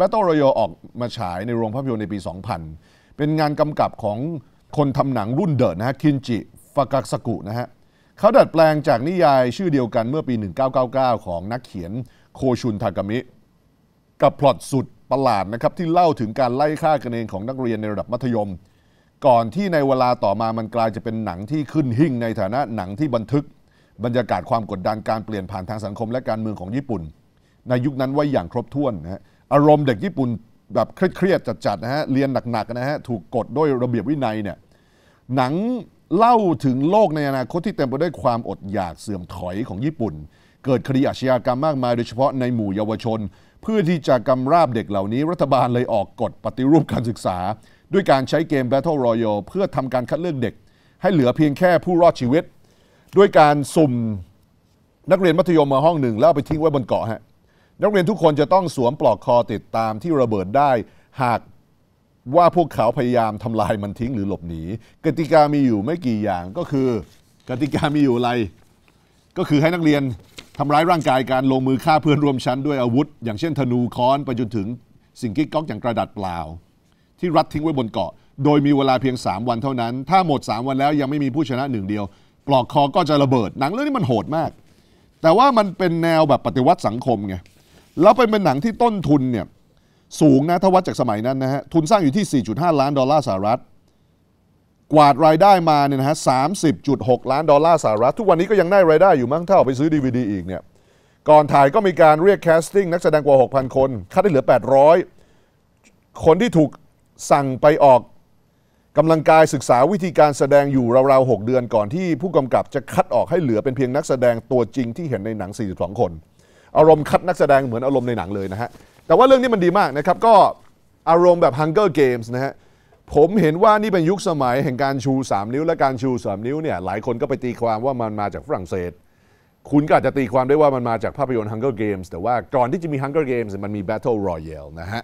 Battle Royale ออกมาฉายในโรงภาพยนตร์ในปี 2000 เป็นงานกำกับของคนทำหนังรุ่นเดิ์นะฮะคินจิ ฟากักสกุนะฮะ เขาดัดแปลงจากนิยายชื่อเดียวกันเมื่อปี 1999 ของนักเขียนโคชุน ทากามิ กับพล็อตสุดประหลาดนะครับที่เล่าถึงการไล่ฆ่ากันเองของนักเรียนในระดับมัธยม ก่อนที่ในเวลาต่อมามันกลายจะเป็นหนังที่ขึ้นหิ่งในฐานะหนังที่บันทึก บรรยากาศความกดดันการเปลี่ยนผ่านทางสังคมและการเมืองของญี่ปุ่น ในยุคนั้นไว้อย่างครบถ้วนนะฮะอารมณ์เด็กญี่ปุ่นแบบเครียดๆจัดๆนะฮะ เรียนหนักๆนะฮะ ถูกกดด้วยระเบียบวินัยเนี่ย หนังเล่าถึงโลกในอนาคตที่เต็มไปด้วยความอดอยากเสื่อมถอยของญี่ปุ่น เกิดคดีอาชญากรรมมากมายโดยเฉพาะในหมู่เยาวชน เพื่อที่จะกำราบเด็กเหล่านี้ รัฐบาลเลยออกกฎปฏิรูปการศึกษา ด้วยการใช้เกม Battle Royale เพื่อทำการคัดเลือกเด็ก ให้เหลือเพียงแค่ผู้รอดชีวิต ด้วยการสุ่มนักเรียนมัธยมมาห้องหนึ่งแล้วไปทิ้งไว้บนเกาะฮะนักเรียนทุกคนจะต้องสวมปลอกคอติดตามที่ระเบิดได้หากว่าพวกเขาพยายามทำลายมันทิ้งหรือหลบหนีกติกามีอยู่ไม่กี่อย่างก็คือ กติกามีอยู่อะไรก็คือให้นักเรียนทำร้ายร่างกายการลงมือฆ่าเพื่อนร่วมชั้นด้วยอาวุธ อย่างเช่นธนูค้อนไปจนถึงสิ่งกิ๊กก๊อกอย่างกระดาษเปล่า ที่รัดทิ้งไว้บนเกาะ โดยมีเวลาเพียง 3 วันเท่านั้น ถ้าหมด 3 วันแล้วยังไม่มีผู้ชนะหนึ่งเดียว ปลอกคอก็จะระเบิดหนังเรื่องนี้มันโหดมาก แต่ว่ามันเป็นแนวแบบปฏิวัติสังคมไงแล้วเป็นเป็นหนังที่ต้นทุนเนี่ยสูงนะ ถ้าวัดจากสมัยนั้นนะฮะ ทุนสร้างอยู่ที่ 4.5 ล้านดอลลาร์สหรัฐ กวาดรายได้มาเนี่ยนะฮะ 30.6 ล้านดอลลาร์สหรัฐ ทุกวันนี้ก็ยังได้รายได้อยู่มั้งถ้าเอาไปซื้อดีวดีอีกเนี่ยก่อนถ่ายก็มีการเรียกแคสติ้งนักแสดงกว่า 6,000 คน คัดได้เหลือ 800 คนที่ถูกสั่งไปออกกำลังกายศึกษาวิธีการแสดงอยู่ราวๆ 6 เดือนก่อนที่ผู้กำกับจะคัดออกให้เหลือเป็นเพียงนักแสดงตัวจริงที่เห็นในหนัง 42 คนอารมณ์คัดนักแสดงเหมือนอารมณ์ในหนังเลยนะฮะ แต่ว่าเรื่องนี้มันดีมากนะครับ ก็อารมณ์แบบ Hunger Games นะฮะ ผมเห็นว่านี่เป็นยุคสมัยแห่งการชู 3 นิ้วและการชู 3 นิ้วเนี่ยหลายคนก็ไปตีความว่ามันมาจากฝรั่งเศส คุณก็อาจจะตีความได้ว่ามันมาจากภาพยนตร์ Hunger Games แต่ว่าก่อนที่จะมี Hunger Games มันมี Battle Royale นะฮะ